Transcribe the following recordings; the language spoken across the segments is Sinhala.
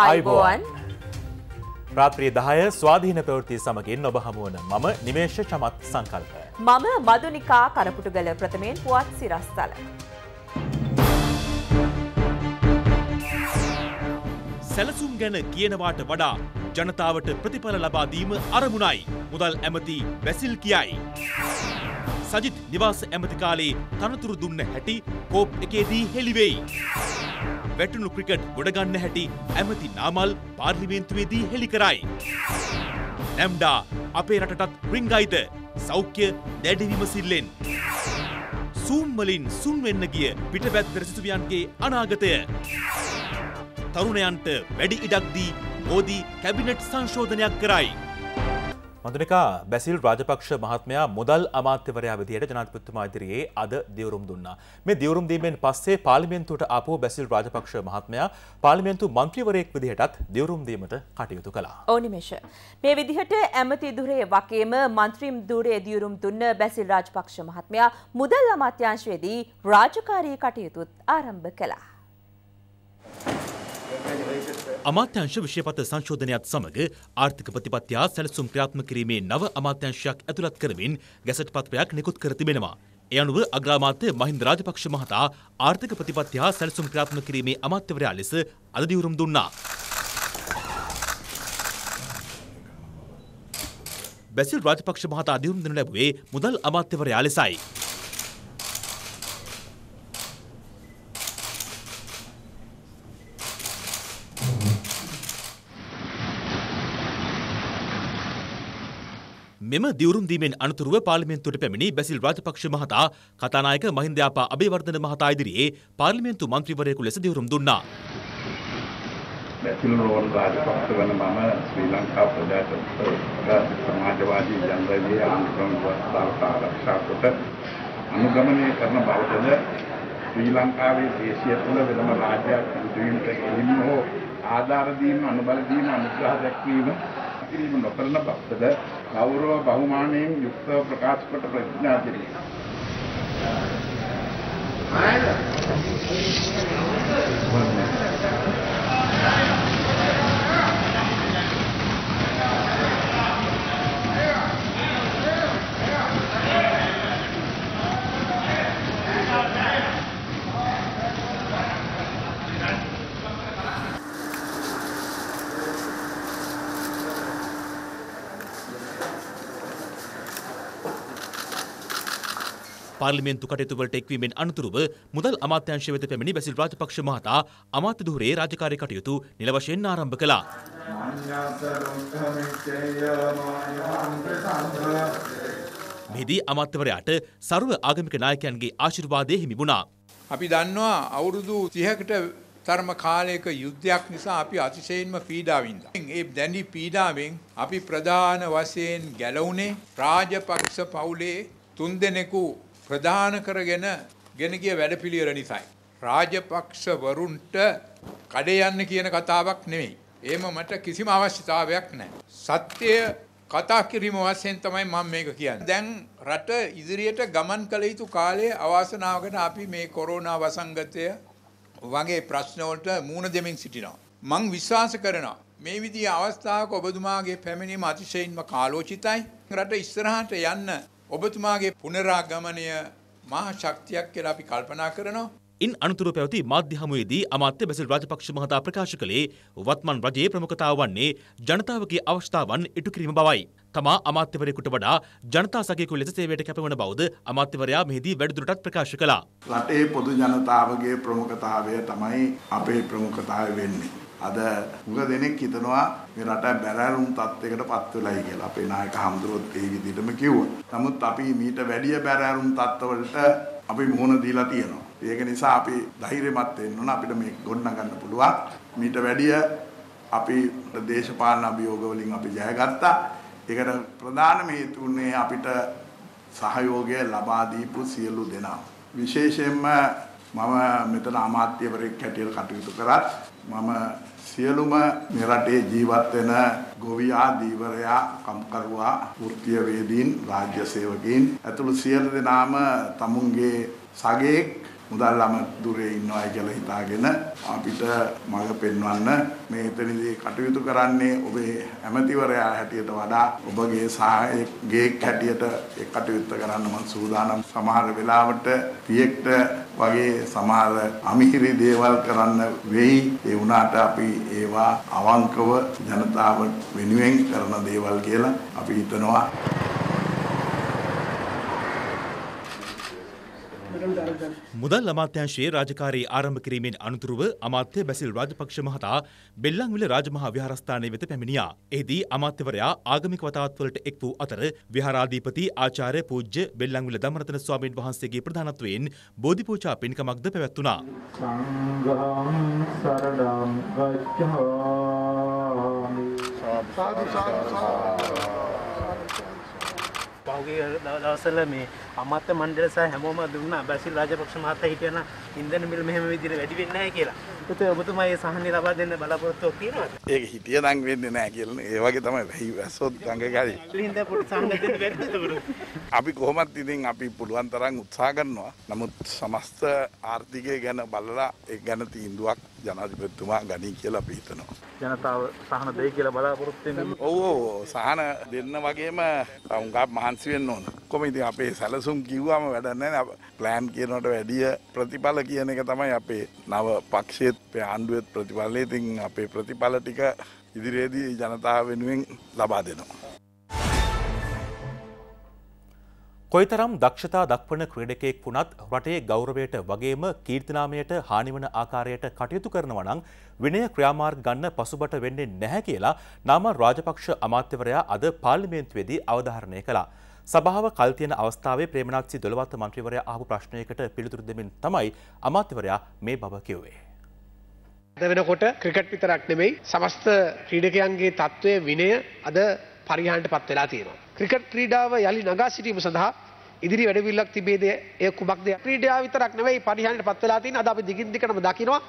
අයිබෝවන් ප්‍රාත්‍රිය දහය ස්වාධීන ප්‍රවෘතිය සමගින් ඔබ හමුවන මම නිමේශ චමත් සංකල්පය. මම මදුනිකා කරපුටුගල ප්‍රථමයෙන් පුවත් සිරස්තල. සැලසුම් ගැන කියනවාට වඩා ජනතාවට ප්‍රතිඵල ලබාදීම අරමුණයි මුදල් ඇමති බැසිල් කියයි. සජිත් නිවාස ඇමති කාලේ තනතුරු දුන්න හැටි කෝප් එකේදී හෙළිවෙයි. වැටුණු ක්‍රිකට් ගොඩගන්න හැටි ඇමති නාමල් පාර්ලිමේන්තුවේදී හෙළි කරයි. නැම්ඩා අපේ රටටත් රිංගයිද සෞඛ්‍ය දැඩිවිමසිල්ලෙන්. සූම්වලින් සුන්වෙන්න ගිය පිටබැත් රැසිතුවියන්ගේ අනාගතය. තරුණයන්ට වැඩි ඉඩක්දී මෝදී කැබිනට් සංශෝධනයක් කරයි. මදුනිකා බැසිල් රාජපක්ෂ මහත්මයා මුදල් අමාත්‍යවරයා විදියට ජනාධිපතිතුමා ඉදිරියේ අද දියුරුම් දුන්නා. මේ දියුරුම් දීමෙන් පස්සේ පාර්ලිමේන්තුවට ආපු බැසිල් රාජපක්ෂ මහත්මයා පාර්ලිමේන්තු මන්ත්‍රීවරයෙක් විදිහටත් දියුරුම් දීමට කටයුතු කළා. ඕනිමේෂ. මේ විදිහට ඇමති දුරේ වගේම මන්ත්‍රීම් දුරේ දියුරුම් දුන්න බැසිල් රාජපක්ෂ මහත්මයා මුදල් අමාත්‍යාංශයේදී රාජකාරී කටයුතුත් ආරම්භ කළා. අමාත්‍යංශ විෂයපත සංශෝධනයත් සමඟ ආර්ථික ප්‍රතිපත්ති හා සැලසුම් ක්‍රියාත්මක කිරීමේ නව අමාත්‍යංශයක් ඇතුළත් කරමින් ගැසට් පත්‍රයක් නිකුත් කර තිබෙනවා. ඒ අනුව අග්‍රාමාත්‍ය මහින්ද රාජපක්ෂ මහතා ආර්ථික ප්‍රතිපත්ති හා සැලසුම් ක්‍රියාත්මක කිරීමේ අමාත්‍යවරයා ලෙස අද දියුරුම් දුන්නා. බැසිල් රාජපක්ෂ මහතා දියුරුම් දෙනු ලැබුවේ මුදල් අමාත්‍යවරයා ලෙසයි. මෙම දිවුරුම් දීමෙන් අනතුරුව පාර්ලිමේන්තුවට පැමිණි බැසිල් රාජපක්ෂ මහතා කතානායක මහින්දයාපා අබේවර්ධන මහතා ඉදිරියේ පාර්ලිමේන්තු මන්ත්‍රීවරයෙකු ලෙස දිවුරුම් දුන්නා. බැසිල් රෝල් රාජපක්ෂ වන මම ශ්‍රී ලංකා ප්‍රජාතන්ත්‍ර සමාජවාදී ජනරජයේ ආණ්ඩුක්‍රම ව්‍යවස්ථාවට ආරක්ෂා කොට අනුගමනය කරන බවද ශ්‍රී ලංකාවේ දේශය තුළ වෙනම රාජ්‍යයක් ඉදිරියට ගෙනීම හෝ ආධාර දීම අනුබල දීම අනුග්‍රහ දැක්වීම කිරීම නොකරන බවද ගෞරව බහුමානයෙන් යුක්තව ප්‍රකාශ කොට ප්‍රතිඥා කිරීම. ආයත පාර්ලිමේන්තු කටයුතුවලට එක්වීමෙන් අනතුරුව මුදල් අමාත්‍යංශ වෙත පැමිණි බැසිල් රාජපක්ෂ මහතා අමාත්‍ය ධුරයේ රාජකාරී කටයුතු නිල වශයෙන් ආරම්භ කළා. මෙහිදී අමාත්‍යවරයාට ਸਰව ආගමික නායකයන්ගේ ආශිර්වාදය හිමි වුණා. අපි දන්නවා අවුරුදු 30කට තරම කාලයක යුද්ධයක් නිසා අපි අතිශයින්ම පීඩාවින්ද. ඒ දැඩි පීඩාවෙන් අපි ප්‍රධාන වශයෙන් ගැලවුණේ රාජපක්ෂ පවුලේ තුන්දෙනෙකු ප්‍රධාන කරගෙන ගෙන ගිය වැඩපිළිවෙල නිසායි. රාජපක්ෂවරුන්ට කඩේ යන්න කියන කතාවක් නෙමෙයි. එහෙම මට කිසිම අවශ්‍යතාවයක් නැහැ. සත්‍ය කතා කිරීම වශයෙන් තමයි මම මේක කියන්නේ. දැන් රට ඉදිරියට ගමන් කළ යුතු කාලයේ අවාසනාවකට අපි මේ කොරෝනා වසංගතය වගේ ප්‍රශ්න වලට මූණ දෙමින් සිටිනවා. මං විශ්වාස කරනවා මේ විදිහේ අවස්ථාවක ඔබතුමාගේ පැමිණීම අතිශයින්ම කාලෝචිතයි. රට ඉස්සරහට යන්න ඔබතුමාගේ පුනරාගමනය මහා ශක්තියක් කියලා අපි කල්පනා කරනවා. ඉන් අනතුරු පැවති මාධ්‍ය හමුවේදී අමාත්‍ය බැසිල් රාජපක්ෂ මහතා ප්‍රකාශ කළේ වත්මන් රජයේ ප්‍රමුඛතාව වන්නේ ජනතාවගේ අවස්ථාවන් ඉටු කිරීම බවයි. තමා අමාත්‍යවරයෙකුට වඩා ජනතා සගයකු ලෙස සේවයට කැපවන බවද අමාත්‍යවරයා මෙහිදී වැඩිදුරටත් ප්‍රකාශ කළා. රටේ පොදු ජනතාවගේ ප්‍රමුඛතාවය තමයි අපේ ප්‍රමුඛතාවය වෙන්නේ. අද මුග දෙනෙක් හිතනවා මේ රට බැරෑරුම් තත්යකට පත් වෙලයි කියලා. අපේ නායක හඳුරුවත් ඒ විදිහටම කිව්වා. නමුත් අපි මීට වැඩිය බැරෑරුම් තත්ත්වවලට අපි මුහුණ දීලා තියෙනවා. ඒක නිසා අපි ධෛර්යමත් වෙන්න ඕන අපිට මේ ගොඩනගන්න පුළුවන්. මීට වැඩිය අපි දේශපාලන අභියෝග වලින් අපි ජයගත්තා. ඒකට ප්‍රධානම හේතු වුණේ අපිට සහයෝගය ලබා දීපු සියලු දෙනා. විශේෂයෙන්ම මම මෙතන අමාත්‍යවරයෙක් හැටියට කටයුතු කරත් මම සියලුම මෙරටේ ජීවත් වෙන ගොවියා දීවරයා කම්කරුවා වෘත්තීය වේදීන් රාජ්‍ය සේවකීන් ඇතුළු සියලු දෙනාම තමුන්ගේ සගේක් මුදල් අමාත්‍යදුරේ ඉන්නවයි කියලා හිතාගෙන අපිට මඟ පෙන්වන්න මේ එතනදී කටයුතු කරන්නේ ඔබේ ඇමතිවරයා හැටියට වඩා ඔබගේ සහායකගේ හැටියට ඒ කටයුත්ත කරන්න මම සූදානම් සමහර වෙලාවට පියෙක්ට වගේ සමහර අමිහිරි දේවල් කරන්න වෙයි ඒ වුණාට අපි ඒවා අවංකව ජනතාව වෙනුවෙන් කරන දේවල් කියලා අපි හිතනවා මුදල් අමාත්‍යංශයේ රාජකාරී ආරම්භ කිරීමෙන් අනතුරුව අමාත්‍ය බැසිල් රාජපක්ෂ මහතා බෙල්ලන්විල රාජමහා විහාරස්ථානයේ වෙත පැමිණියා. එෙහිදී අමාත්‍යවරයා ආගමික වතාවත්වලට එක් වූ අතර විහාරාධිපති ආචාර්ය පූජ්‍ය බෙල්ලන්විල දමරතන ස්වාමීන් වහන්සේගේ ප්‍රධානත්වයෙන් බෝධි පූජා පින්කමක්ද පැවැත්වුණා. සංඝං සරණං ගච්ඡාමි. සාදු සාදු සාදු පහුගේ දවසල මේ අමත්ත මණ්ඩල සහ හැමෝම දුන්නා බැසිල් රාජපක්ෂ මහතා හිටියන ඉන්ධන මිල මෙහෙම විදිහට වැඩි වෙන්නේ නැහැ කියලා. පුතේ ඔබතුමා මේ සහනි ලබා දෙන්න බලාපොරොත්තුවක් තියෙනවද? ඒක හිටියනම් වෙන්නේ නැහැ කියලා. ඒ වගේ තමයි වැස්සොත් ගංගකාරී. ඉතින් දැන් පොඩි සංගතෙත් වෙන්නේ අපි කොහොමත් ඉතින් අපි පුළුවන් තරම් උත්සාහ කරනවා. නමුත් සමස්ත ආර්ථිකය ගැන බලලා ඒ ගැන තීන්දුවක් ජනාධිපතිතුමා ගනී කියලා අපි හිතනවා. ජනතාව සහන දෙයි කියලා බලාපොරොත්තු වෙනවා. ඔව් ඔව් සහන දෙන්න වගේම උංගා මහන්සි වෙන්න ඕන. කොහොම ඉතින් අපේ සැලසුම් කිව්වම වැඩක් නැහැ. ප්ලෑන් කියනකට වැඩිය ප්‍රතිඵල කියන එක තමයි අපේ නව පක්ෂයේ අපේ ආණ්ඩුවේ ප්‍රතිඵලය. ඉතින් අපේ ප්‍රතිඵල ටික ඉදිරියේදී ජනතාව වෙනුවෙන් ලබා දෙනවා. කොයිතරම් දක්ෂතා දක්වන ක්‍රීඩකයෙක් වුණත් රටේ ගෞරවයට වගේම කීර්තිනාමයට හානිවන ආකාරයට කටයුතු කරනවා නම් විනය ක්‍රියාමාර්ග ගන්න පසුබට වෙන්නේ නැහැ කියලා නාම රාජපක්ෂ අමාත්‍යවරයා අද පාර්ලිමේන්තුවේදී අවධාරණය කළා. සභාව කල් තියෙන අවස්ථාවේ ප්‍රේමනාක්ෂි දොළවත්ත මන්ත්‍රීවරයා ආපු ප්‍රශ්නයකට පිළිතුරු දෙමින් තමයි අමාත්‍යවරයා මේ බව කිව්වේ. අද වෙනකොට ක්‍රිකට් විතරක් නෙමෙයි සමස්ත ක්‍රීඩකයන්ගේ තත්ත්වය විනය අද පරිහානියට පත් වෙලා තියෙනවා. ක්‍රිකට් ක්‍රීඩාව යළි නගා සිටීම සඳහා ඉදිරි වැඩවිල්ලක් තිබේද ඒ කුමක්ද ක්‍රීඩා විතරක් නෙවෙයි පරිහානියට පත් වෙලා තියෙන අද අපි දිගින් දිගටම දකිනවා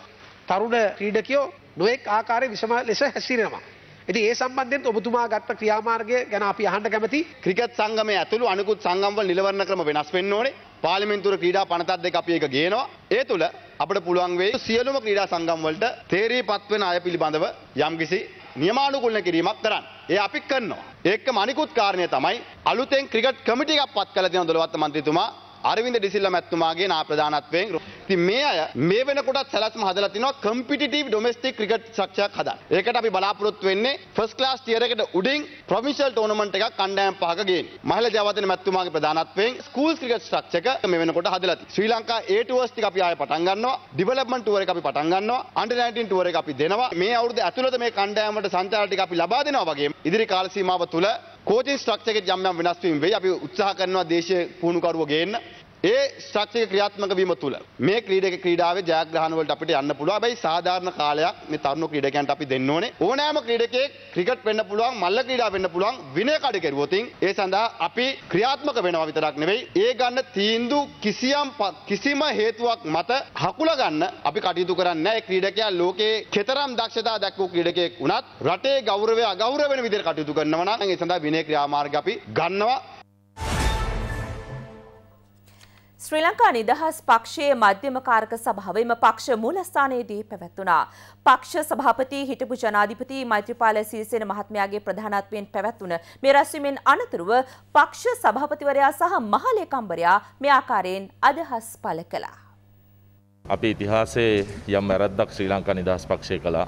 තරුණ ක්‍රීඩකයෝ නොඑක් ආකාරයේ විෂම ලෙස හැසිරෙනවා. ඉතින් ඒ සම්බන්ධයෙන් ඔබතුමා ගත්ත ක්‍රියාමාර්ගය ගැන අපි අහන්න කැමති. ක්‍රිකට් සංගමය ඇතුළු අනිකුත් සංගම්වල නිලවරණ ක්‍රම වෙනස් වෙන්න ඕනේ. පාර්ලිමේන්තුවේ ක්‍රීඩා පනතත් දෙක අපි ඒක ගේනවා. ඒ තුල අපිට පුළුවන් වෙයි සියලුම ක්‍රීඩා සංගම්වලට තේරීපත් වෙන අය පිළිබඳව යම්කිසි නියමානුකූලන කිරීමක් කරන්න. ඒ අපි කරනවා. ඒකම අනිකුත් කාරණය තමයි අලුතෙන් ක්‍රිකට් කමිටියක් පත් කළ දෙන දොළවත්ත මන්ත්‍රීතුමා අරවිද ඩිසිල්ල මැත්තුමාගේ නා ප්‍රධානත්වයෙන් ති මේ අය මේ වෙනකොටත් සැලස්ම හදලා තිනවා කම්පිටිටිව් ඩොමෙස්ටික් ක්‍රිකට් සක්ෂයක් හදන්න. ඒකට අපි බලාපොරොත්තු වෙන්නේ ෆස්ට් ක්ලාස් ටියර් එකට උඩින් ප්‍රොවින්ෂල් ටෝර්නමන්ට් එකක් කණ්ඩායම් පහක ගේන්න. මහල ජයවර්ධන මැතිතුමාගේ ප්‍රධානත්වයෙන් ස්කූල් ක්‍රිකට් ස්ට්‍රක්චර් එක මේ වෙනකොට හදලා තියෙනවා. ශ්‍රී ලංකා A tours ටික අපි ආයෙ පටන් ගන්නවා. ඩිවෙලොප්මන්ට් ටුවර් එක අපි පටන් ගන්නවා. අන්ඩර් 19 ටුවර් එක අපි දෙනවා. මේ අවුරුද්ද ඇතුළත මේ කණ්ඩායම් වලට සංචාර ටික අපි ලබා දෙනවා වගේම ඉදිරි කාල සීමාව තුළ කෝචින් ස්ට්‍රක්චර් එක යම් යම් වෙනස් වීම වෙයි. අපි උත්සාහ කරනවා දේශීය පුහුණුකරුවෝ ගේන්න. ඒ ශක්තික ක්‍රියාත්මක වීම තුළ මේ ක්‍රීඩක ක්‍රීඩාවේ ජයග්‍රහණවලට අපිට යන්න පුළුවන්. හැබැයි සාධාරණ කාලයක් මේ තරුණ ක්‍රීඩකයන්ට අපි දෙන්න ඕනේ. ඕනෑම ක්‍රීඩකයෙක් ක්‍රිකට් වෙන්න පුළුවන්, මල්ල ක්‍රීඩා වෙන්න පුළුවන් විනය කඩකරුවොතින් ඒ සඳහා අපි ක්‍රියාත්මක වෙනවා විතරක් නෙවෙයි. ඒ ගන්න තීන්දුව කිසියම් කිසිම හේතුවක් මත හකුල ගන්න අපි කටයුතු කරන්නේ නැහැ. ක්‍රීඩකයා ලෝකයේ කෙතරම් දක්ෂතා දක්වපු ක්‍රීඩකයෙක් වුණත් රටේ ගෞරවය අගෞරව වෙන විදිහට කටයුතු කරනවා නම් ඒ සඳහා විනය ක්‍රියාමාර්ග අපි ගන්නවා. ශ්‍රී ලංකා නිදහස් පක්ෂයේ මධ්‍යම කාරක සභාව එම පක්ෂ මූලස්ථානයේදී පැවැත්වුණා. පක්ෂ සභාපති හිටපු ජනාධිපති මෛත්‍රීපාල සිරිසේන මහත්මයාගේ ප්‍රධානත්වයෙන් පැවැත්වුණ මේ රැස්වීමෙන් අනතුරුව පක්ෂ සභාපතිවරයා සහ මහලේකම්වරයා මේ ආකාරයෙන් අදහස් පළ කළා. අපි ඉතිහාසයේ යම් වැරද්දක් ශ්‍රී ලංකා නිදහස් පක්ෂය කළා.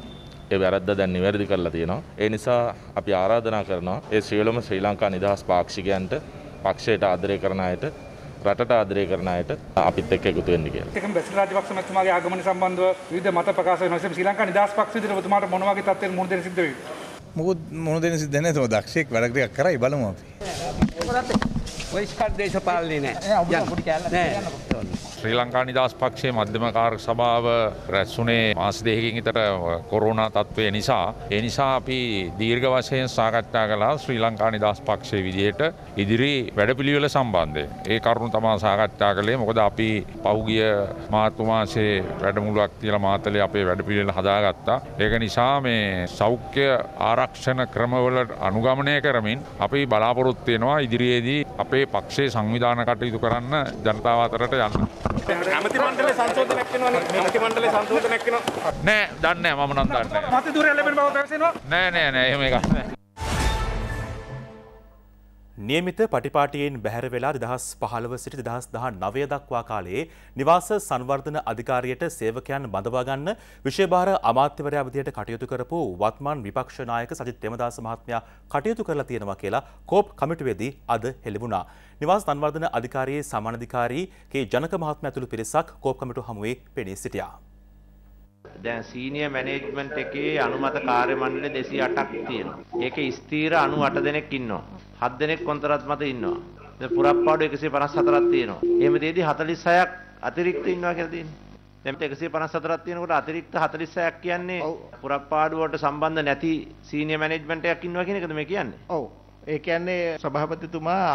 ඒ වැරද්ද දැන් නිවැරදි කරලා තියෙනවා. ඒ නිසා අපි ආරාධනා කරනවා ඒ සියලුම ශ්‍රී ලංකා නිදහස් පාක්ෂිකයන්ට පක්ෂයට ආදරය කරන අයට රටට ආදරය කරන අයට අපිත් එක්ක එකතු වෙන්න කියලා. ඒකම බැසිල් රාජපක්ෂ මැතිතුමාගේ ආගමන සම්බන්ධව විවිධ මත ප්‍රකාශ වෙනවා. එසේම ශ්‍රී ලංකා නිදහස් පක්ෂ විදිහට ඔබතුමාට මොන වගේ තත්ත්වයන් මුහුණ දෙන්න සිද්ධ වෙයි? මොකද මුහුණ දෙන්න සිද්ධ නැහැ. තෝ දක්ෂයෙක් වැඩ ටිකක් කරයි බලමු අපි. ඔය ස්පර්ශ දේශපාලනේ නෑ. යන්න පොඩි කැලලක් යන්න. ශ්‍රී ලංකා නිදහස් පක්ෂයේ මධ්‍යම කාර්ක සභාව රැස්වුනේ මාස දෙකකින් විතර කොරෝනා තත්ත්වය නිසා ඒ නිසා අපි දීර්ඝ වශයෙන් සාකච්ඡා කළා ශ්‍රී ලංකා නිදහස් පක්ෂයේ විදිහට ඉදිරි වැඩපිළිවෙල සම්බන්ධයෙන්. ඒ කරුණු තමයි සාකච්ඡා කළේ. මොකද අපි පහුගිය මාර්තු මාසයේ වැඩමුළුවක් තියලා මාතලේ අපේ වැඩපිළිවෙල හදාගත්තා. ඒක නිසා මේ සෞඛ්‍ය ආරක්ෂණ ක්‍රමවල අනුගමනය කරමින් අපි බලාපොරොත්තු වෙනවා ඉදිරියේදී අපේ පක්ෂයේ සංවිධාන කටයුතු කරන්න ජනතාව අතරට යන්න. ඇමති මණ්ඩලේ සංශෝධනයක් වෙනවනේ. ඇමති මණ්ඩලේ සංශෝධනයක් වෙනවා. නෑ, දන්නේ නෑ මම නම් දන්නේ නෑ. මත දුර ලැබෙන බව පැවසෙනවා. නෑ නෑ නෑ එහෙම එකක් නෑ. නියමිත පටිපාටියෙන් බැහැර වෙලා දෙදහස් පහළව සිට දෙදහස් දහ නවය දක්වා කාලයේ නිවාස සංවර්ධන අධිකාරියට සේවකයන් බඳවාගන්න විශේභාර අමාත්‍යවරයා විදියට කටයුතු කරපු වත්මන් විපක්ෂනායක සජිත් ප්‍රේමදාස මහත්මයා කටයුතු කරලා තියෙනවා කියලා කෝප් කමිටුවේදී අද හෙළිවුණා. නිවාස සංවර්ධන අධිකාරියේ සමානාධිකාරීගේ ජනක මහත්මයා ඇතුළු පිරිසක් කෝප් කමිටුව හමුවේ පෙනී සිටියා. දැන් සීනියර් මැනේජ්මන්ට් එකේ අනුමත කාර්ය මණ්ඩල 208ක් තියෙනවා. ඒකේ ස්ථීර 98 දෙනෙක් ඉන්නවා. 7 දෙනෙක් කොන්තරත් මත ඉන්නවා. දැන් පුරප්පාඩු 154ක් තියෙනවා. එහෙම දෙදී 46ක් අතිරික්ත ඉන්නවා කියලා තියෙනවා. දැන් 154ක් තියෙනකොට අතිරික්ත 46ක් කියන්නේ පුරප්පාඩුවට සම්බන්ධ නැති සීනියර් මැනේජ්මන්ට් එකක් ඉන්නවා කියන එකද මේ කියන්නේ? ඔව්. ඒ කියන්නේ සභාපතිතුමා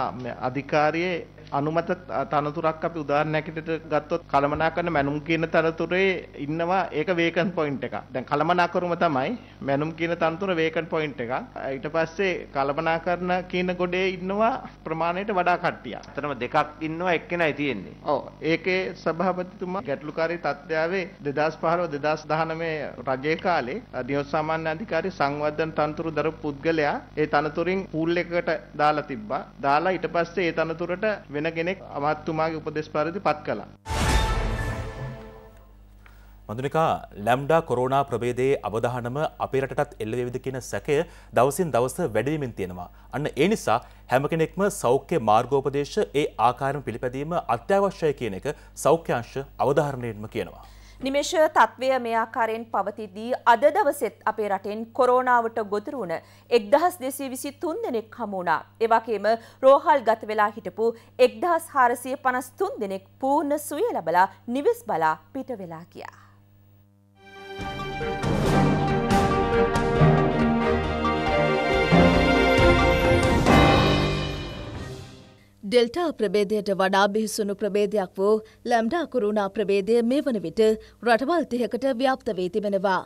අධිකාරියේ අනුමත තනතුරක් අපි උදාහරණයක් විදිහට ගත්තොත් කළමනාකරන මැනුම් කියන තනතුරේ ඉන්නවා ඒක වේකන් පොයින්ට් එකක්. දැන් කළමනාකරුම තමයි මැනුම් කියන තනතුර වේකන් පොයින්ට් එකක්. ඊට පස්සේ කළමනාකරන කියන ගොඩේ ඉන්නවා ප්‍රමාණයට වඩා කට්ටියක්. අතරම දෙකක් ඉන්නවා එක්කෙනයි තියෙන්නේ. ඔව්. ඒකේ සභාපතිතුමා ගැටලුකාරී තත්ත්වයේ 2015 2019 රජයේ කාලේ නියෝජ්‍ය සාමාන්‍ය අධිකාරී සංවර්ධන තනතුරු දරපු පුද්ගලයා ඒ තනතුරින් පූල් එකකට දාලා තිබ්බා. දාලා ඊට පස්සේ ඒ තනතුරට වෙන කෙනෙක් අමාත්‍යතුමාගේ උපදෙස් පරිදි පත් කළා. මදුනිකා ලැම්ඩා කොරෝනා ප්‍රවේදයේ අවධානම අපේ රටටත් එල්ල වේවිද කියන සැකය දවසින් දවස වැඩිවීමෙන් තියෙනවා. අන්න ඒ නිසා හැම කෙනෙක්ම සෞඛ්‍ය මාර්ගෝපදේශ ඒ ආකාරම පිළිපැදීම අත්‍යවශ්‍යයි කියන එක සෞඛ්‍ය අංශ අවධාරණයෙන්ම කියනවා. නිමේෂ තත්ත්වය මේ ආකාරයෙන් පවතිද්දී අද දවසෙත් අපේ රටෙන් කොරෝනාවට ගොදුරු වුණ 1223 දෙනෙක් හමු වුණා. ඒ වගේම රෝහල් ගත වෙලා හිටපු 1453 දෙනෙක් පූර්ණ සුවය ලැබලා නිවෙස් බලා පිට වෙලා ගියා. ඩෙල්ටා ප්‍රබේදයට වඩා බිහිසුණු ප්‍රබේදයක් වූ ලැම්ඩා කුරුණා ප්‍රබේදය මේ වන විට රටවල් තිහකට ව්‍යාප්ත වී තිබෙනවා.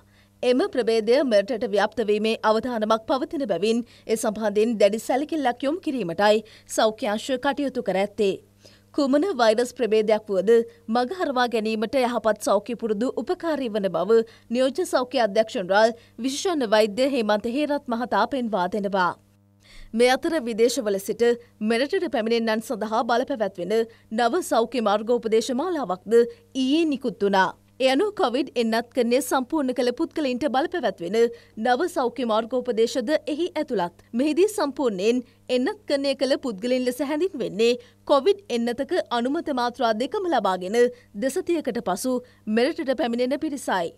එම ප්‍රබේදය මෙරටට ව්‍යාප්තවීමේ අවධානමක් පවතින බැවින් ඒ සම්බන්ධයෙන් දැඩි සැලකිල්ලක් යොම් කිරීමටයි සෞඛ්‍යංශ කටයුතු කර ඇත්තේ. කුමන වෛරස් ප්‍රබේදයක් වුවද මගහරවා ගැනීමට යහපත් සෞඛ්‍ය පුරුදු උපකාරී වන බව නියෝජ්‍ය සෞඛ්‍ය අධ්‍යක්ෂණරාල් විශෂණ වෛද්‍ය හේමන්ත හේරත් මහතා පෙන්වා දෙනවා. මේ අතර විදේශවල සිට මෙරටට පැමිණෙන්නන් සඳහා බලපැවැත්වෙන නව සෞඛ්‍ය මාර්ගෝපදේශමාලාවක්ද ඊයේ නිකුත් වනා. එයනු කොවිඩ් එන්නත් කරන්නේ සම්පූර්ණ කළ පුද්ගලින්ට බලපැවැත්වෙන නව සෞඛ්‍ය මාර්ගෝපදේශද එහි ඇතුළත්. මෙහිදී සම්පූර්ණයෙන් එන්නත් කරණය කළ පුද්ගලින් ලෙස හැඳින් වෙන්නේ කොවිඩ් එන්නතක අනුමත මාත්‍රා දෙකම ලබාගෙන දෙසතියකට පසු මෙරටට පැමිණෙන පිරිසයි.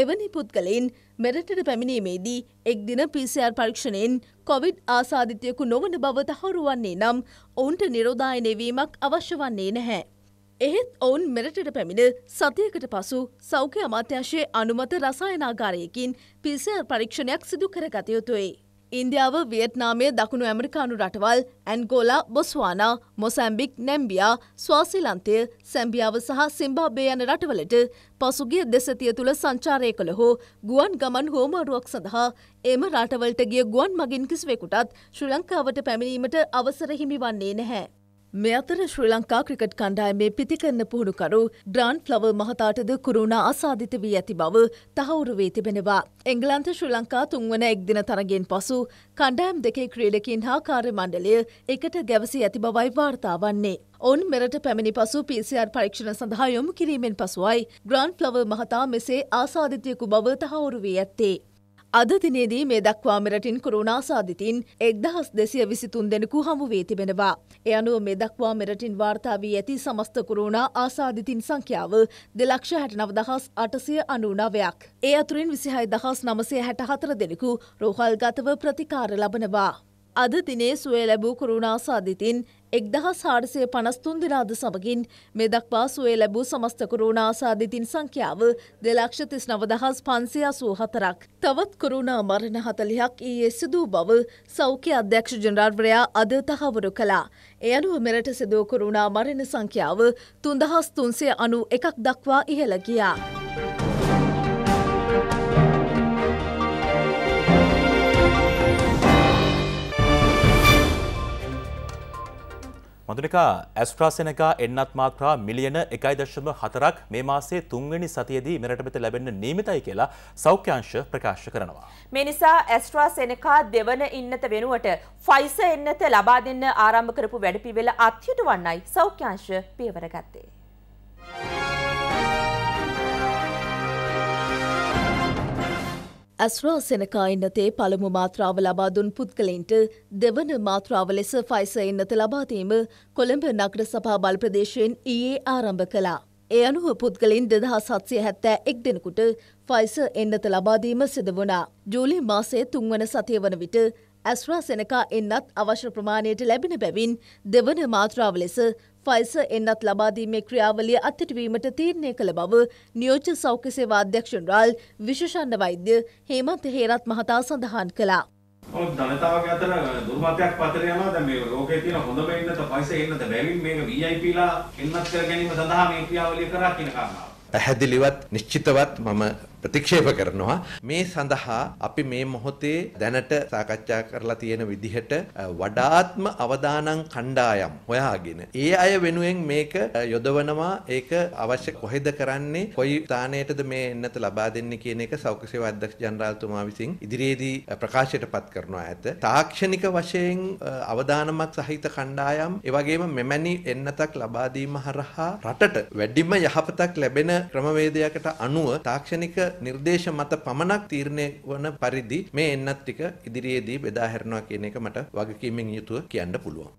එවැනි පුද්ගලයින් මෙරටට පැමිණීමේදී එක් දින පිසිR පරීක්ෂණයෙන් කොවිඩ් ආසාධිතයකු නොවන බව තහවුරුවන්නේ නම් ඔවුන්ට නිරෝධායනවීමක් අවශ්‍ය වන්නේ නැහැ. එහෙත් ඔවුන් මෙරටට පැමිණ සතියකට පසු සෞඛ්‍ය අමාත්‍යශයේ අනුමත රසායනාගාරයකින් පිසිR පරීක්ෂණයක් සිදු කරගත යුතුයි. ඉන්දියාව වියට්නාමය දකුණු ඇමරිකානු රටවල් ඇන්ගෝලා බොස්වානා මොසැම්බික් නැම්බියා ස්වාසිලන්තය සැම්බියාව සහ සිම්බාබේ යන රටවලට පසුගිය දෙසතිය තුළ සංචාරය කළ හෝ ගුවන් ගමන් හෝමාරුවක් සඳහා එම රටවලට ගිය ගුවන් මගින් කිසිවෙකුටත් ශ්‍රී ලංකාවට පැමිණීමට අවසර හිමිවන්නේ නැහැ. මේ අතර ශ්‍රී ලංකා ක්‍රිකට් කණ්ඩායමේ පිතිකරන පුහුණුකරු ග්‍රාන්් ෆ්ලව මහතාටද කුරුණා අසාධිත වී ඇති බව තහවුරු වී තිබෙනවා. එංගලන්ත ශ්‍රී ලංකා තුන්වන එක්දින තරගෙන් පසු කණ්ඩායම් දෙකේ ක්‍රීඩකින් හා කාර්ය මණ්ඩලය එකට ගැවසී ඇති බවයි වාර්තා වන්නේ. ඔවුන් මෙරට පැමිණි පසු PCR පරීක්ෂණ සඳහා යොමු කිරීමෙන් පසුවයි ග්‍රාන්් ෆ්ලව මහතා මෙසේ ආසාධිතයකු බව තහවුරු වී ඇත්තේ. අද දිනේදී මේ දක්වාම රටින් කොරුණාසාධිතින් එක්දහස් දෙසිය විසිතුන් දෙනෙකු හමු වී තිබෙනවා. එ අනුව මේ දක්වා මෙරටින් වාර්තා වී ඇති සමස්ත කොරුණා ආසාධිතින් සංඛ්‍යාව දෙලක්ෂ හැටනව දහස් අටසය අනුනාවයක්. ඒ අතුරින් විසිහයි දහස් නමසය හැටහතර දෙනෙකු රෝහල්ගතව ප්‍රතිකාර ලබනවා. අද දිනේ සුවය ලැබූ කරුණා සාධිතින් එක්දහස් හාරසය පනස්තුන් දෙනාද සමගින් මෙදක්වා සුවේ ලැබූ සමස්ත කරුණාසාධිතින් සංඛ්‍යාව දෙලක්ෂ තිස් නවදහස් පන්සිය සූ හතරක්. තවත් කරුණා මරණ හතලිහක් ඊයේ සිදූ බව සෞඛ්‍ය අධ්‍යක්ෂ ජනරාර්වරයා අද තහවුරු කළා. එ අනුව මෙරට සිදූ කරුණා මරණ සංඛ්‍යාව තුන්දහස් තුන්සය අනු එකක් දක්වා ඉහළ ගියා. මදුනිකා ඇස්ට්‍රාසෙනකා එන්නත් මාත්‍රා මිලියන එකයි දශම හතරක් මේ මාසේ තුන්වැනි සතියේදී මෙරට වෙත ලැබෙන්න නියමිතයි කියලා සෞඛ්‍යංශ ප්‍රකාශ කරනවා. මේ නිසා ඇස්ට්‍රාසෙනකා දෙවන ඉන්නත වෙනුවට ෆයිසර් එන්නත ලබා දෙන්න ආරම්භ කරපු වැඩපිළිවෙල අත්හිටුවන්නයි සෞඛ්‍යංශ පියවර ගත්තේ. ඇස්ට්‍රාසෙනකා එන්නතේ පළමු මාත්‍රාව ලබා දුන් පුද්ගලයින්ට දෙවන මාත්‍රාව ලෙස ෆයිස එන්නත ලබාදීම කොළඹ නගර සභා බල ප්‍රදේශයෙන් ඊයේ ආරම්භ කළා. ඒ අනුව පුද්ගලින් දෙදහස් සත්සය හැත්තෑ එක් දෙනකුට ෆයිස එන්නත ලබාදීම සිදවනා. ජූලි මාසේ තුන්වන සතිය වන විට ඇස්ට්‍රාසෙනකා එන්නත් අවශ්‍ය ප්‍රමාණයට ලැබෙන බැවින් දෙවන මාත්‍රාව ලෙස ෆයිසර් එන්නත් ලබාදීමේ ක්‍රියාවලිය අත්හිටුවීමට තීරණය කළ බව නියෝජ්‍ය සෞඛ්‍ය සේවා අධ්‍යක්ෂ ජනරාල් විශේෂඥ වෛද්‍ය හේමන්ත හේරත් මහතා සඳහන් කළා. ජනතාවගේ අතර දුර්මතයක් පතර යනවා දැන් මේ ලෝකේ තියෙන හොඳම ඉන්නත පයිසේ ඉන්නත බැවින් මේක VIP ලා එන්නත් කර ගැනීම සඳහා මේ ක්‍රියාවලිය කරා කියන කාරණාව. පැහැදිලිවත් නිශ්චිතවත් මම ප්‍රතික්ෂේප කරනවා මේ සඳහා අපි මේ මොහොතේ දැනට සාකච්ඡා කරලා තියෙන විදිහට වඩාත්ම අවදානම් කණ්ඩායම් හොයාගෙන ඒ අය වෙනුවෙන් මේක යොදවනවා ඒක අවශ්‍ය කොහෙද කරන්නේ කොයි ස්ථානයටද මේ එන්නත ලබා දෙන්නේ කියන එක සෞඛ්‍ය සේවා අධ්‍යක්ෂ ජනරාල්තුමා විසින් ඉදිරියේදී ප්‍රකාශයට පත් කරනවා ඇත තාක්ෂණික වශයෙන් අවදානමක් සහිත කණ්ඩායම් එවැගේම මෙමැනි එන්නතක් ලබා දීම හරහා රටට වැඩිම යහපතක් ලැබෙන ක්‍රමවේදයකට අනුව තාක්ෂණික නිර්දේශ මත පමණක් තීරණය වන පරිදි මේ එන්නත් ටික ඉදිරියේදී බෙදා හැරනවා කියන එක මට වගකීමෙන් යුතුව කියන්න පුළුවන්.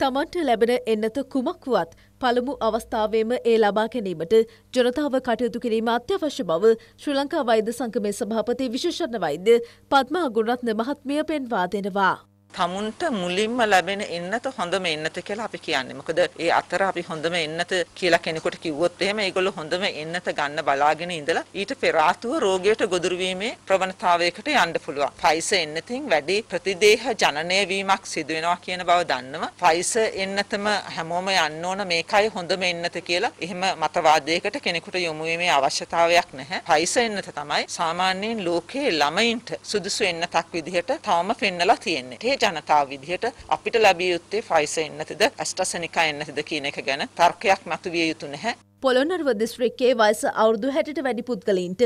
තමන්ට ලැබෙන එන්නත කුමක් වුවත් පළමු අවස්ථාවේම ඒ ලබා ගැනීමට ජනතාව කටයුතු කිරීම අත්‍යවශ්‍ය බව ශ්‍රී ලංකා වෛද්‍ය සංගමේ සභාපති විශේෂඥ වෛද්‍ය පද්මා ගුණරත්න මහත්මිය පෙන්වා දෙනවා. තමුන්ට මුලින්ම ලැබෙන එන්නත හොඳම එන්නත කියලා අපි කියන්නේ. මොකද ඒ අතර අපි හොඳම එන්නත කියලා කෙනෙකුට කිව්වොත් එහෙම ඒගොල්ලෝ හොඳම එන්නත ගන්න බලාගෙන ඉඳලා ඊට පෙර ආතුව රෝගයට ගොදුරු වීමේ ප්‍රවණතාවයකට යන්න පුළුවන්. ෆයිස එන්නතින් වැඩි ප්‍රතිදේහ ජනනය වීමක් සිදු වෙනවා කියන බව දන්නවා. ෆයිස එන්නතම හැමෝම යන්න ඕන මේකයි හොඳම එන්නත කියලා එහෙම මතවාදයකට කෙනෙකුට යොමු වීමේ අවශ්‍යතාවයක් නැහැ. ෆයිස එන්නත තමයි සාමාන්‍යයෙන් ලෝකයේ ළමයින්ට සුදුසු එන්නතක් විදිහට තවම පෙන්නලා තියෙන්නේ. ජනතාව විදිහට අපිට ලැබිය යුත්තේ ෆයිසර් එන්නතද ඇස්ට්‍රසෙනිකා එන්නතද කියන එක ගැන තර්කයක් මතුවිය යුතු නැහැ. පොළොන්නරුව දිස්ත්‍රික්කයේ වයස අවුරුදු 60ට වැඩි පුද්ගලයින්ට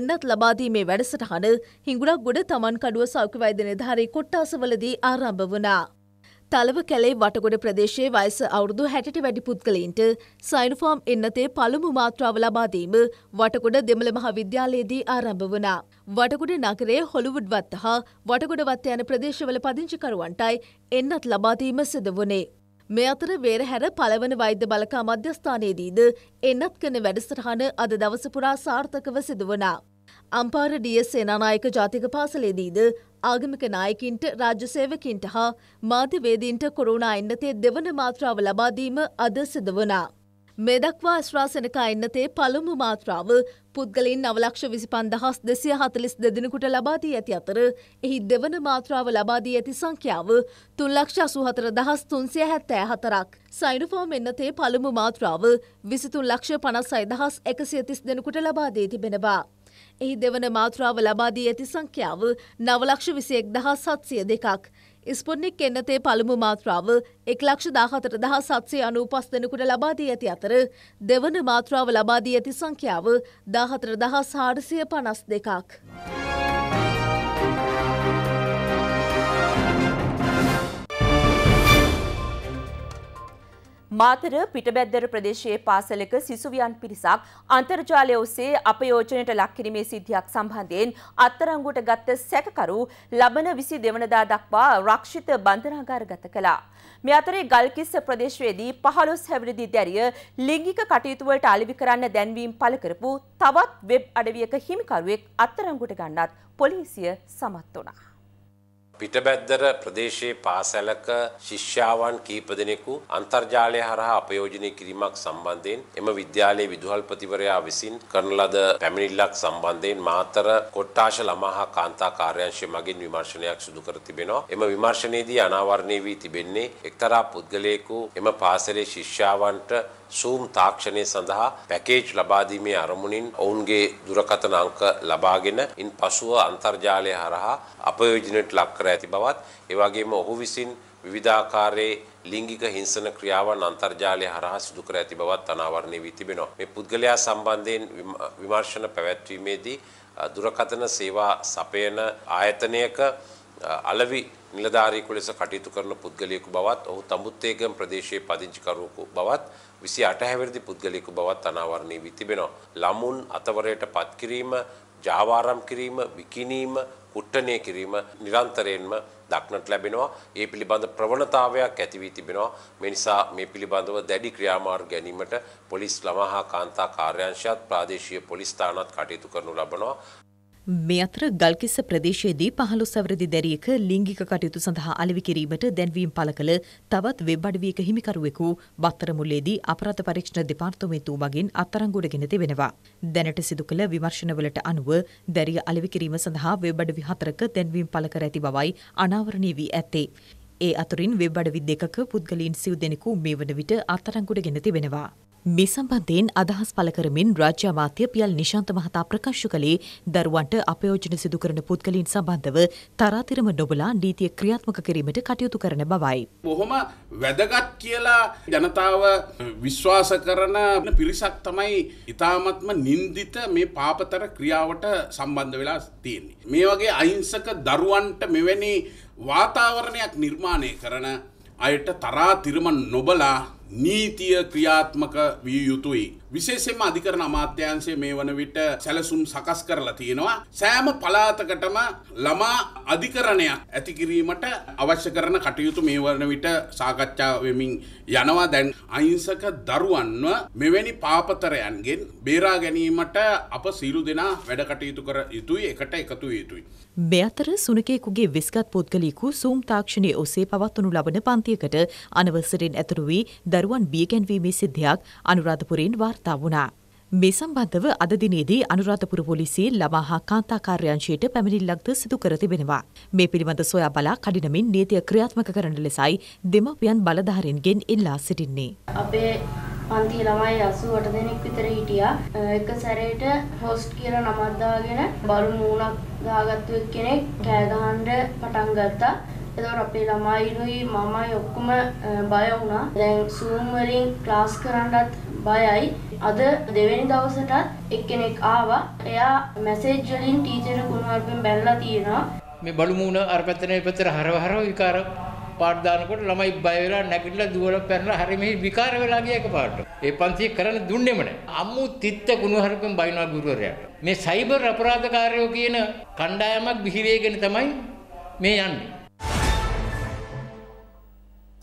එන්නත් ලබාදීමේ වැඩසටහන හිඟුරක්ගොඩ තමන්කඩුව සෞඛ්‍ය වෛද්‍ය නිලධාරී කොට්ටාසවලදී ආරම්භ වුණා. තලව කැලේ වටගොඩ ප්‍රදේශයේ වයස අවුරුදු හැටට වැඩි පුද්ගලයින්ට සයිනුෆෝම් එන්නතේ පළමු මාත්‍රාව ලබාදීම වටකොඩ දෙමළ මහාවිද්‍යාලයේදී ආරම්භ වනා. වටකුඩ නගරේ හොළුවුඩ් වත්ත හා වටකොඩ වත්ත යන ප්‍රදේශවල පදිංචිකරුවන්ටයි එන්නත් ලබාදීම සිද වනේ. මේ අතර වේරහැර පළවන වෛද්‍ය බලකා මධ්‍යස්ථානයේදීද එන්නත් කන වැඩසටහන අද දවස පුරා සාර්ථකව සිදුවනා. අම්පාර ඩියස් සේනානායක ජාතික පාසලේදීද ආගමික නායකින්ට රාජ්‍ය සේවකින්ට හා මාධ්‍යවේදීන්ට කොරුණා එන්නතේ දෙවන මාත්‍රාව ලබා දීම අද සිදු වුණා. මේ දක්වා ශ්‍රාසනික එන්නතේ පළමු මාත්‍රාව පුද්ගලින් නවලක්ෂ විසිපන්දහස් දෙසිය හතලිස් දෙදිනකුට ලබාදී ඇති අතර එහි දෙවන මාත්‍රාව ලබාදී ඇති සංඛ්‍යාව තුන්ලක්ෂ අසුහතර දහස් තුන්සිය හැත්තෑ හතරක්. සයිඩුෆෝම් එන්නතේ පළමු මාත්‍රාව විසිතුන් ලක්ෂ පනස් අයිදහස් එකසිය තිස් දෙනකුට ලබාදී තිබෙනවා. එහි දෙවන මාත්‍රාව ලබාදී ඇති සංඛ්‍යාව නවලක්ෂ විසියෙක් දහ සත්සිය දෙකක්. ස්පොන්නික් එන්නතේ පළමු මාත්‍රාව එක්ලක්ෂ දාහතර දහ සත්සේ අනූපස් දෙනකුට ලබාදී ඇති අතර දෙවන මාත්‍රාව ලබාදී ඇති සංඛ්‍යාව දාහතර දහ සාඩසය පනස් දෙකක්. මාතර පිටබැද්දර ප්‍රදේශයේ පාසලක සිසුවියන් පිරිසක් අන්තර්ජාලය ඔස්සේ අපයෝජනයට ලක්කිරීමේ සිද්ධියක් සම්බන්ධයෙන් අත්තරංගුවට ගත්ත සැකකරු ලබන 22 වෙනිදා දක්වා රක්ෂිත බන්ධනාගාරගත කළා. මේ අතරේ ගල්කිස්ස ප්‍රදේශයේදී 15 හැවිරිදි දැරිය ලිංගික කටයුතු වලට අලෙවි කරන්න දැන්වීම් පළ කරපු තවත් වෙබ් අඩවියක හිමිකරුවෙක් අත්තරංගුවට ගන්නත් පොලිසිය සමත් වුණා. පිටබැද්දර ප්‍රදේශයේ පාසැලක ශිෂ්‍යාවන් කීප දෙනෙකු අන්තර්ජාලය හරහා අපයෝජනය කිරීමක් සම්බන්ධයෙන් එම විද්‍යාලයේ විදුහල්පතිවරයා විසින් කරන ලද පැමිණිල්ලක් සම්බන්ධයෙන් මාතර කොට්ටාශ ළමා හා කාන්තා කාර්යාංශය මගින් විමර්ශනයක් සිදු කර තිබෙනවා. එම විමර්ශනයේදී අනාවරණය වී තිබෙන්නේ එක්තරා පුද්ගලයෙකු එම පාසලේ ශිෂ්‍යාවන්ට සූම් තාක්ෂණය සඳහා පැකේජ් ලබාදීමේ අරමුණින් ඔවුන්ගේ දුරකථන අංක ලබාගෙන ඉන් පසුව අන්තර්ජාලය හරහා අපයෝජනයට ලක් කර ඇති බවත් එවැගේම ඔහු විසින් විවිධාකාරයේ ලිංගික හිංසන ක්‍රියාවන් අන්තර්ජාලය හරහා සිදු කර ඇති බවත් අනාවරණය වී තිබෙනවා. මේ පුද්ගලයා සම්බන්ධයෙන් විමර්ශන පැවැත්වීමේදී දුරකථන සේවා සපයන ආයතනයක අලවි නිලධාරියෙකු ලෙස කටයුතු කරන පුද්ගලයෙකු බවත් ඔහු තඹුත්තේගම් ප්‍රදේශයේ පදිංචිකරුවෙකු බවත් 28 හැවිරිදි පුද්ගලයෙකු බවත් අනාවරණය වී තිබෙනවා. ළමුන් අතවරයට පත් කිරීම, ජාවාරම් කිරීම, විකිණීම, කුට්ටණය කිරීම නිරන්තරයෙන්ම දක්නට ලැබෙනවා. ඒ පිළිබඳ ප්‍රවණතාවයක් ඇති වී තිබෙනවා. මේ නිසා මේ පිළිබඳව දැඩි ක්‍රියාමාර්ග ගැනීමට පොලිස් ළමහා කාන්තා කාර්යාංශයත් ප්‍රාදේශීය පොලිස් ස්ථානත් කටයුතු කරනු ලබනවා. මේ අතර ගල්කිස්ස ප්‍රදේශයේදී පහළොස්වරදි දැරියක ලිංගික කටයුතු සඳහා අලෙවි කිරීමට දැන්වීම් පළ කළ තවත් වෙබ් අඩවියක හිමිකරුවෙකු බත්තරමුල්ලේදී අපරාධ පරීක්ෂණ දෙපාර්තමේන්තුව මගින් අත්අඩංගුවට ගෙන තිබෙනවා. දැනට සිදු කළ විමර්ශනවලට අනුව දැරිය අලෙවි කිරීම සඳහා වෙබ් අඩවි හතරක දැන්වීම් පළ කර ඇති බවයි අනාවරණය වී ඇත්තේ. ඒ අතුරින් වෙබ් අඩවි දෙකක පුද්ගලයන් සිව් දෙනෙකු මේ වන විට අත්අඩංගුවට ගෙන තිබෙනවා. මේ සම්බන්ධයෙන් අදහස් පළ කරමින් රාජ්‍ය අමාත්‍ය පියල් නිශාන්ත මහතා ප්‍රකාශ කළේ දරුවන්ට අපයෝජන සිදු කරන පුද්ගලයින් සම්බන්ධව තරාතිරම නොබලා නීතිය ක්‍රියාත්මක කිරීමට කටයුතු කරන බවයි. බොහොම වැදගත් කියලා ජනතාව විශ්වාස කරන පිරිසක් තමයි ඉතාමත්ම නින්දිත මේ පාපතර ක්‍රියාවට සම්බන්ධ වෙලා තියෙන්නේ. මේ වගේ අහිංසක දරුවන්ට මෙවැනි වාතාවරණයක් නිර්මාණය කරන අයට තරාතිරම නොබලා නීතිය ක්‍රියාත්මක විය යුතුයි විශේෂෙන්ම අධිකරණ අමාත්‍යංශය මේ වන විට සැලසුම් සකස් කරලා තියෙනවා. සෑම පලාතකටම ළමා අධිකරණයක් ඇතිකිරීමට අවශ්‍ය කරන කටයුතු මේ වන විට සාකච්ඡා වෙමින් යනවා දැන් අහිංසක දරුවන්ව මෙවැනි පාපතරයන්ගෙන් බේරා ගැනීමට අප සිරු දෙනා වැඩ කටයුතු කර යුතුයි එකට එකතු යුතුයි. මෙතර සුනකයෙකුගේ වෙස්ගත් පුද්ගලයෙකු සූම් තාක්ෂණයේ ඔසේ පවත්වනු ලබන පන්තියකට අනවසරෙන් ඇතුළු වී දරුවන් බියකැන්වීමේ සිද්ධියක් අනුරාධපුරයෙන් වාර්තා වාර්තා වුණා. මේ සම්බන්ධව අද දිනේදී අනුරාධපුර පොලිසියේ ළමා හා කාන්තා කාර්යාංශයට පැමිණිල්ලක්ද සිදු කර තිබෙනවා. මේ පිළිබඳ සොයා බලා කඩිනමින් නීතිය ක්‍රියාත්මක කරන ලෙසයි දෙමව්පියන් බලධාරීන්ගෙන් ඉල්ලා සිටින්නේ. අපේ පන්ති ළමයි 88 දෙනෙක් විතර හිටියා. එක සැරේට හොස්ට් කියලා නමක් දාගෙන බරු මූණක් දාගත්තු එක්කෙනෙක් කෑ ගහන්න පටන් ගත්තා. එතකොට අපේ ළමයිනුයි මමයි ඔක්කොම බය වුණා. දැන් Zoom වලින් ක්ලාස් කරන්නත් බයයි. අද දෙවැනි දවසටත් එක්කෙනෙක් ආවා. එයා මැසේජ් වලින් ටීචර් ගුණවර්ධන බැලලා තියෙනවා. මේ බලු මූණ අර පැත්තට මේ පැත්තට හරව හරව විකාර පාඩ දානකොට ළමයි බය වෙලා නැගිටලා දුවලා පැනලා හරි මෙහි විකාර වෙලා ගියා එකපාරට. ඒ පන්තිය කරන්න දුන්නේම නැහැ. අම්මු තිත්ත ගුණවර්ධන බයිනවා ගුරුවරයාට. මේ සයිබර් අපරාධකාරයෝ කියන කණ්ඩායමක් බිහිවෙගෙන තමයි මේ යන්නේ.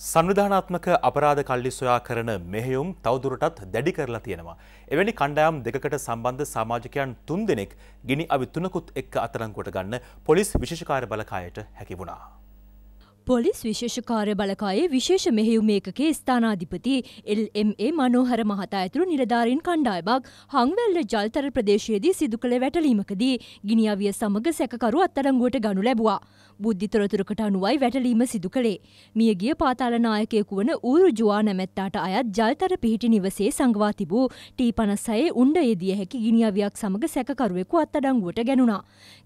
සංවිධානාත්මක අපරාධ කල්ලි සොයා කරන මෙහෙයුම් තවදුරටත් දැඩි කරලා තියෙනවා. එවැනි කණ්ඩායම් දෙකකට සම්බන්ධ සමාජිකයන් තුන් දෙනෙක් ගිනි අවි තුනකුත් එක්ක අතරංකොට ගන්න පොලිස් විශේෂකාර බලකායට හැකි වුණා. පොලිස් විශේෂ කාර්ය බලකායේ විශේෂ මෙහෙයුම ඒකකේ ස්ථානාධිපති එල්.එම්.ඒ. මනෝහර මහතා ඇතුළු නිලධාරීන් කණ්ඩායමක් හංවැල්ල ජල්තර ප්‍රදේශයේදී සිදු කළ වැටලීමකදී ගිනිඅවිය සමග සැකකරු අත්අඩංගුවට ගනු ලැබුවා. බුද්ධි තොරතුරකට අනුවයි වැටලීම සිදු කළේ. මියගිය පාතාල නායකයෙකු වන ඌරු ජුවා නැමැත්තාට අයත් ජල්තර පිහිටි නිවසේ සංගවා තිබූ ටී56 උණ්ඩයේදී හැකි ගිනිඅවියක් සමග සැකකරුවෙකු අත්අඩංගුවට ගැනුණා.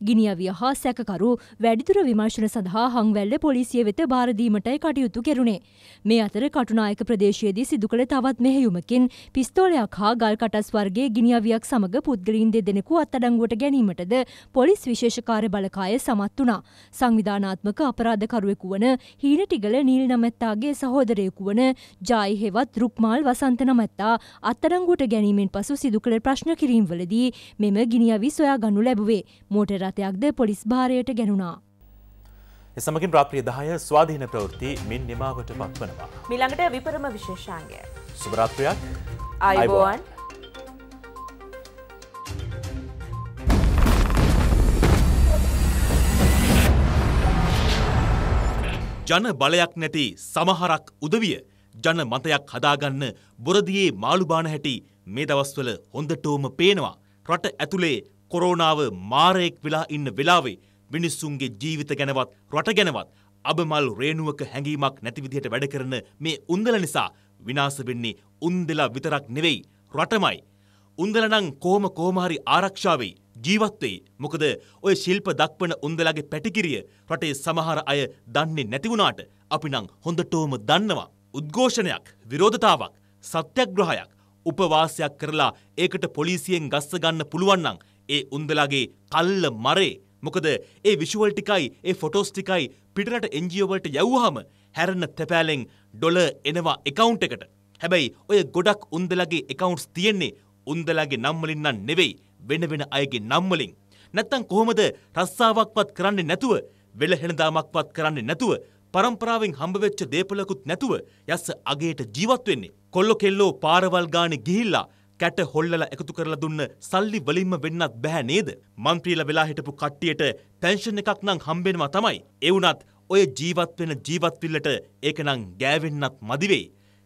ගිනිඅවිය හා සැකකරු වැඩිදුර විමර්ශන සඳහා හංවැල්ල පොලිසිය වෙත භාරදීමටයි කටයුතු කෙරුණේ. මේ අතර කටුනායක ප්‍රදේශයේදී සිදු කළ තවත් මෙහෙයුමකින් පිස්තෝලයක් හා ගල් කටස් වර්ගයේ ගිනිඅවියක් සමග පුද්ගලයින් දෙදෙනෙකු අත්අඩංගුවට ගැනීමටද පොලිස් විශේෂ කාර්ය බලකාය සමත් වුණා. සංවිධානාත්මක අපරාධකරුවෙකු වන හීනටිගල නීල් නමැත්තාගේ සහෝදරයෙකු වන ජායි හෙවත් රුක්මාල් වසන්ත නමැත්තා අත්අඩංගුවට ගැනීමෙන් පසු සිදු කළ ප්‍රශ්න කිරීම්වලදී මෙම ගිනිඅවි සොයා ගනු ලැබුවේ මෝටර් රථයක්ද පොලිස් භාරයට ගැනුණා. එසමගින් රාප්‍රිය දහය ස්වාධීන ප්‍රවෘත්ති මින් නිමාවට පත් වනවා. මිළඟට විපරම විශේෂාන්ගය. සුභරාත්‍රයක් අයිබෝන්. ජන බලයක් නැති සමහරක් උදවිය ජන මතයක් හදාගන්න බොරදියේ මාළුබාන හැටි මේ දවස්වල හොඳටෝම පේනවා. රට ඇතුළේ කොරෝනාව මාරයෙක් වෙලා ඉන්න වෙලාවේ මිනිස්සුන්ගේ ජීවිත ගැනවත් රට ගැනවත් අබමල් රේණුවක හැඟීමක් නැති විදිහට වැඩ කරන මේ උන්දල නිසා විනාශ වෙන්නේ උන්දලා විතරක් නෙවෙයි රටමයි. උන්දල නම් කොහොම කොහොම හරි ආරක්ෂා වෙයි ජීවත් වෙයි. මොකද ඔය ශිල්ප දක්වන උන්දලාගේ පැටිකිරිය රටේ සමහර අය දන්නේ නැති වුණාට අපි නම් හොඳටම දන්නවා. උද්ඝෝෂණයක්, විරෝධතාවක්, සත්‍යග්‍රහයක්, උපවාසයක් කරලා ඒකට පොලිසියෙන් ගස්ස ගන්න පුළුවන් නම් ඒ උන්දලාගේ කල්ල මරේ මොකද ඒ විශුවල් ටිකයි ඒ ෆොටෝස් ටිකයි පිටරට එන්ජියෝවලට යව්වාම හැරන්න තැපෑලෙන් ඩොල එනවා එකවුන්් එකට. හැබැයි ඔය ගොඩක් උන්දලගේ එකවුන්ස් තියෙන්නේ උන්දලගේ නම්මලින්න්න නෙවෙයි වෙන වෙන අයගේ නම්මලින්. නැත්තං කොහොමද රස්සාාවක්පත් කරන්නේ නැතුව වෙල හෙනදාමක්පත් කරන්නේ නැතුව පරම්පරාවෙන් හම්බවෙච්ච දේපලකුත් නැතුව යස්ස අගේට ජීවත් වෙන්නේ. කොල්ලො කෙල්ලෝ පාරවල්ගාන ගිහිල්ලා කැට හොල්ලල එකතු කරලා දුන්න සල්ලි වලින්ම වෙන්නත් බැහැ නේද? മന്ത്രിලා වෙලා හිටපු කට්ටියට පෙන්ෂන් එකක් නම් හම්බෙනවා තමයි. ඒ වුණත් ඔය ජීවත් වෙන ජීවත් විල්ලට ඒකනම් ගෑවෙන්නත් මදි වෙයි.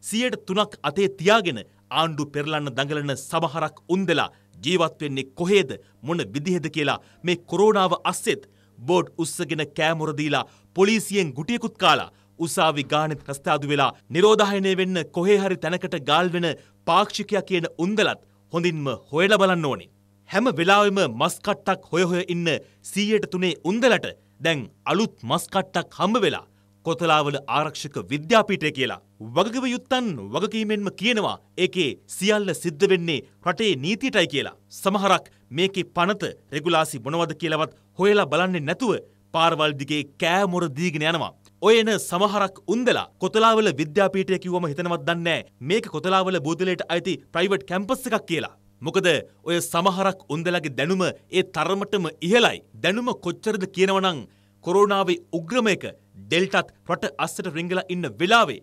103ක් අතේ තියාගෙන ආණ්ඩු පෙරලන්න දඟලන සමහරක් උන්දලා ජීවත් වෙන්නේ කොහේද මොන විදිහෙද කියලා මේ කොරෝනාව අස්සෙත් බෝඩ් උස්සගෙන කෑමොර දීලා පොලිසියෙන් ගුටියකුත් කාලා උසාවි ගානෙත් ප්‍රස්ථාදු වෙලා නිරෝධායනය වෙන්න කොහේ හරි තැනකට ගාල් වෙන පාක්ෂිකයා කියන උන්දලත් හොඳින්ම හොයලා බලන්න ඕනේ. හැම වෙලාවෙම මස් කට්ටක් හොය හොය ඉන්න 100ට 3 උන්දලට දැන් අලුත් මස් කට්ටක් හම්බ වෙලා කොතලාවල ආරක්ෂක විද්‍යාපීඨය කියලා වගකිව යුත්තන් වගකීමෙන්ම කියනවා ඒකේ සියල්ල සිද්ධ වෙන්නේ රටේ නීතියටයි කියලා. සමහරක් මේකේ පනත රෙගුලාසි මොනවද කියලාවත් හොයලා බලන්නේ නැතුව පාරවල් දිගේ කෑමොර දීගෙන යනවා. ඔය එන සමහරක් උන්දලා කොතලාවල විද්‍යාපීඨය කිව්වම හිතනවත් දන්නේ මේක කොතලාවල බෝධලයට අයිති ප්‍රයිවට් කැම්පස් එකක් කියලා. මොකද ඔය සමහරක් උන්දලගේ දැනුම ඒ තරමටම ඉහළයි. දැනුම කොච්චරද කියනවනම් කොරෝනාවේ උග්‍රම එක ඩෙල්ටත් රට අස්සට රිංගලා ඉන්න වෙලාවේ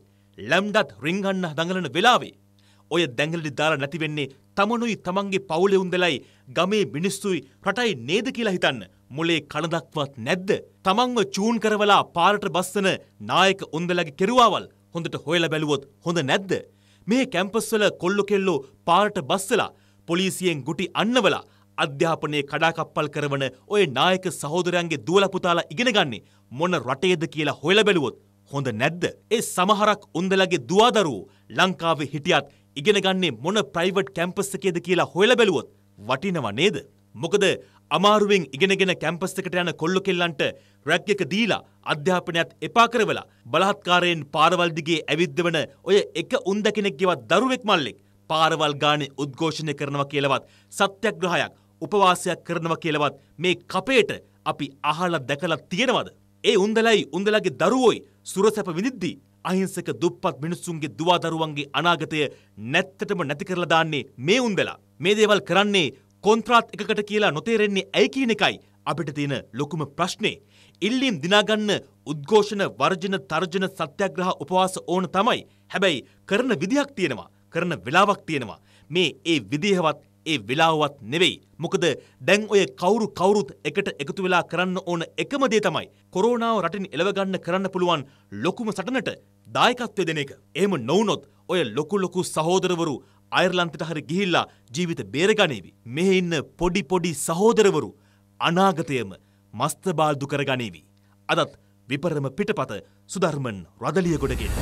ලැම්ඩත් රිංගන්න දඟලන වෙලාවේ ඔය දැඟලි දාලා නැති වෙන්නේ තමනුයි තමන්ගේ පවුලේ උන්දලයි ගමේ මිනිස්සුයි රටයි නේද කියලා හිතන්න මොලේ කණදක්වත් නැද්ද? තමන්ව චූන් කරවලා පාරට බස්සන නායක උන්දලගේ කෙරුවාවල් හොඳට හොයලා බැලුවොත් හොඳ නැද්ද? මේ කැම්පස් වල කොල්ලෝ කෙල්ලෝ පාරට බස්සලා පොලිසියෙන් ගුටි අන්නවලා අධ්‍යාපනයේ කඩාකප්පල් කරවන ඔය නායක සහෝදරයන්ගේ දුවල පුතාලා ඉගෙන ගන්නේ මොන රටේද කියලා හොයලා බැලුවොත් හොඳ නැද්ද? ඒ සමහරක් උන්දලගේ දුවදරුවෝ ලංකාවේ හිටියත් ඉගෙන ගන්නේ මොන ප්‍රයිවට් කැම්පස් එකේද කියලා හොයලා බැලුවොත් වටිනව නේද? මොකද අමාරුවෙන් ඉගෙනගෙන කැම්පස් එකට යන කොල්ලු කෙල්ලන්ට රැග් එක දීලා අධ්‍යාපනයත් එපා කරවලා බලහත්කාරයෙන් පාරවල් දිගේ ඇවිද්දවන ඔය එක උන්ද කෙනෙක්ගේවත් දරුවෙක් මල්ලෙක් පාරවල් ගානේ උද්ඝෝෂණය කරනවා කියලවත් සත්‍යග්‍රහයක් උපවාසයක් කරනවා කියලවත් මේ කපේට අපි අහලා දැකලා තියෙනවද ඒ උන්දලයි උන්දලගේ දරුවෝයි සුරසැප විඳිද්දී අහිංසක දුප්පත් මිනිස්සුන්ගේ දුවා දරුවන්ගේ අනාගතය නැත්තටම නැති කරලා දාන්නේ මේ උන්දලා මේ දේවල් කරන්නේ කොන්ත්‍රාත් එකකට කියලා නොතේරෙන්නේ ඇයි කියන එකයි අපිට තියෙන ලොකුම ප්‍රශ්නේ. ඉල්ලීම් දිනාගන්න උද්ඝෝෂණ වර්ජන තර්ජන සත්‍යාග්‍රහ උපවාස ඕන තමයි. හැබැයි කරන විදිහක් තියෙනවා. කරන වෙලාවක් තියෙනවා. මේ ඒ විදිහවත් ඒ වෙලාවවත් නෙවෙයි. මොකද දැන් ඔය කවුරු කවුරුත් එකට එකතු වෙලා කරන්න ඕන එකම දේ තමයි. කොරෝනාව රටින් එලව ගන්න කරන්න පුළුවන් ලොකුම සටනට දායකත්වය දෙන එක. එහෙම නොවුනොත් ඔය ලොකු ලොකු සහෝදරවරු අයර්ලන්තට හරි ගිහිල්ලා ජීවිත බේරගනීවි. මෙහි ඉන්න පොඩි පොඩි සහෝදරවරු අනාගතයම මස්තබාල්දු කරගනීවි. අදත් විපරම පිටපත සුධර්මන් රදලියගොඩගෙන්.